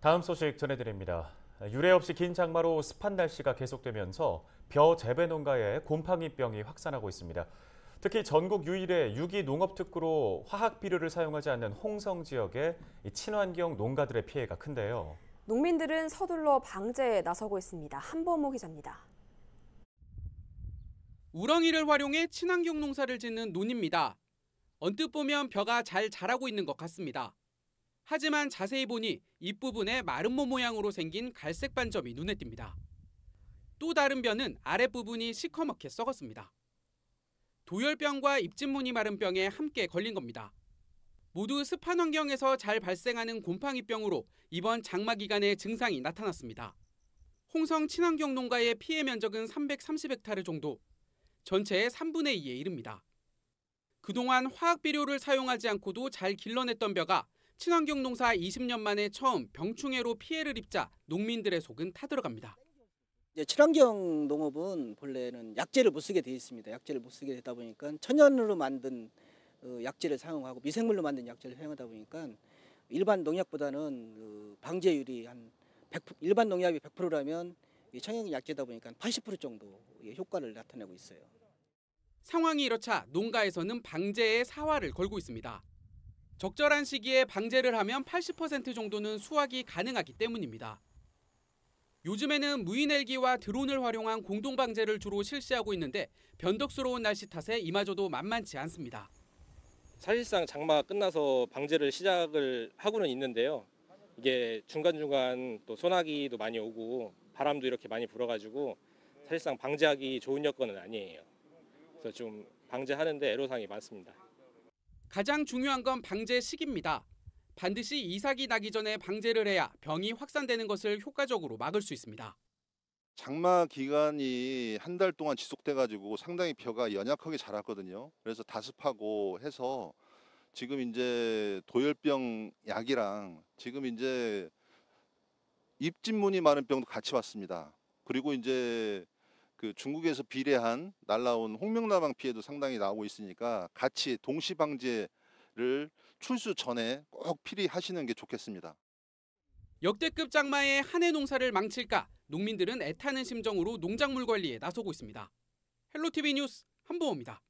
다음 소식 전해드립니다. 유례 없이 긴 장마로 습한 날씨가 계속되면서 벼 재배 농가에 곰팡이병이 확산하고 있습니다. 특히 전국 유일의 유기 농업 특구로 화학 비료를 사용하지 않는 홍성 지역의 친환경 농가들의 피해가 큰데요. 농민들은 서둘러 방제에 나서고 있습니다. 한범호 기자입니다. 우렁이를 활용해 친환경 농사를 짓는 논입니다. 언뜻 보면 벼가 잘 자라고 있는 것 같습니다. 하지만 자세히 보니 입부분에 마름모 모양으로 생긴 갈색 반점이 눈에 띕니다. 또 다른 뼈는 아랫부분이 시커멓게 썩었습니다. 도열병과 입진문이 마른 병에 함께 걸린 겁니다. 모두 습한 환경에서 잘 발생하는 곰팡이병으로 이번 장마 기간에 증상이 나타났습니다. 홍성 친환경 농가의 피해 면적은 330헥타르 정도, 전체의 3분의 2에 이릅니다. 그동안 화학 비료를 사용하지 않고도 잘 길러냈던 벼가 친환경 농사 20년 만에 처음 병충해로 피해를 입자 농민들의 속은 타들어갑니다. 이제 친환경 농업은 본래는 약재를 못 쓰게 되어 있습니다. 약재를 못 쓰게 되다 보니까 천연으로 만든 어, 약재를 사용하고 미생물로 만든 약재를 사용하다 보니까 일반 농약보다는 어, 방제율이 한 100%, 일반 농약이 100%라면 청약 약제다 보니까 80% 정도의 효과를 나타내고 있어요. 상황이 이렇자 농가에서는 방제의 사활을 걸고 있습니다. 적절한 시기에 방제를 하면 80% 정도는 수확이 가능하기 때문입니다. 요즘에는 무인헬기와 드론을 활용한 공동방제를 주로 실시하고 있는데 변덕스러운 날씨 탓에 이마저도 만만치 않습니다. 사실상 장마가 끝나서 방제를 시작을 하고는 있는데요. 이게 중간중간 또 소나기도 많이 오고 바람도 이렇게 많이 불어가지고 사실상 방제하기 좋은 여건은 아니에요. 그래서 좀 방제하는데 애로사항이 많습니다. 가장 중요한 건 방제 시기입니다. 반드시 이삭이 나기 전에 방제를 해야 병이 확산되는 것을 효과적으로 막을 수 있습니다. 장마 기간이 한 달 동안 지속돼 가지고 상당히 벼가 연약하게 자랐거든요. 그래서 다습하고 해서 지금 이제 도열병 약이랑 지금 이제 입진문이 많은 병도 같이 왔습니다. 그리고 이제 그 중국에서 비례한 날라온 홍명나방 피해도 상당히 나오고 있으니까 같이 동시 방제를 출수 전에 꼭 필히 하시는 게 좋겠습니다. 역대급 장마에 한해 농사를 망칠까 농민들은 애타는 심정으로 농작물 관리에 나서고 있습니다. 헬로 TV 뉴스 한보호입니다.